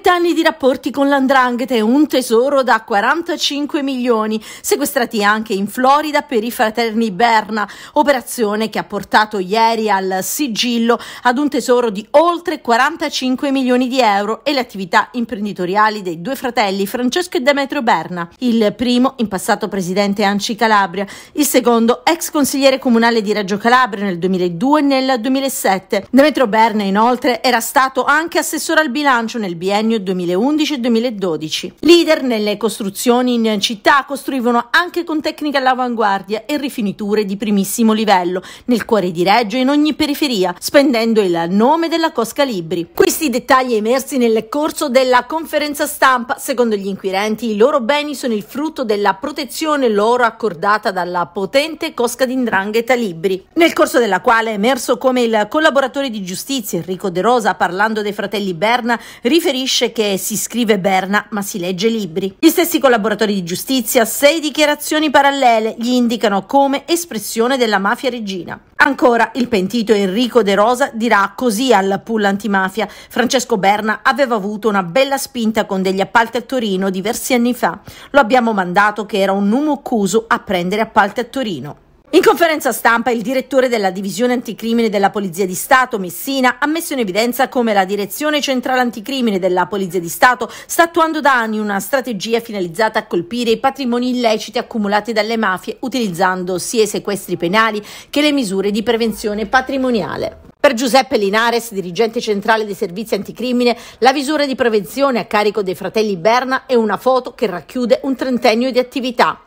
30 anni di rapporti con l'andrangheta e un tesoro da 45 milioni, sequestrati anche in Florida per i fraterni Berna, operazione che ha portato ieri al sigillo ad un tesoro di oltre 45 milioni di euro e le attività imprenditoriali dei due fratelli Francesco e Demetrio Berna, il primo in passato presidente Anci Calabria, il secondo ex consigliere comunale di Reggio Calabria nel 2002 e nel 2007. Demetrio Berna inoltre era stato anche assessore al bilancio nel biennio giugno 2011 e 2012. Leader nelle costruzioni in città, costruivano anche con tecnica all'avanguardia e rifiniture di primissimo livello, nel cuore di Reggio e in ogni periferia, spendendo il nome della Cosca Libri. Questi dettagli emersi nel corso della conferenza stampa, secondo gli inquirenti, i loro beni sono il frutto della protezione loro accordata dalla potente Cosca d'Indrangheta Libri, nel corso della quale è emerso come il collaboratore di giustizia Enrico De Rosa, parlando dei fratelli Berna, riferisce capisce che si scrive Berna ma si legge libri. Gli stessi collaboratori di giustizia, sei dichiarazioni parallele gli indicano come espressione della mafia regina. Ancora, il pentito Enrico De Rosa dirà così alla pulla antimafia. Francesco Berna aveva avuto una bella spinta con degli appalti a Torino diversi anni fa. Lo abbiamo mandato che era un numo accuso a prendere appalti a Torino. In conferenza stampa il direttore della divisione anticrimine della Polizia di Stato, Messina, ha messo in evidenza come la direzione centrale anticrimine della Polizia di Stato sta attuando da anni una strategia finalizzata a colpire i patrimoni illeciti accumulati dalle mafie utilizzando sia i sequestri penali che le misure di prevenzione patrimoniale. Per Giuseppe Linares, dirigente centrale dei servizi anticrimine, la visura di prevenzione a carico dei fratelli Berna è una foto che racchiude un trentennio di attività.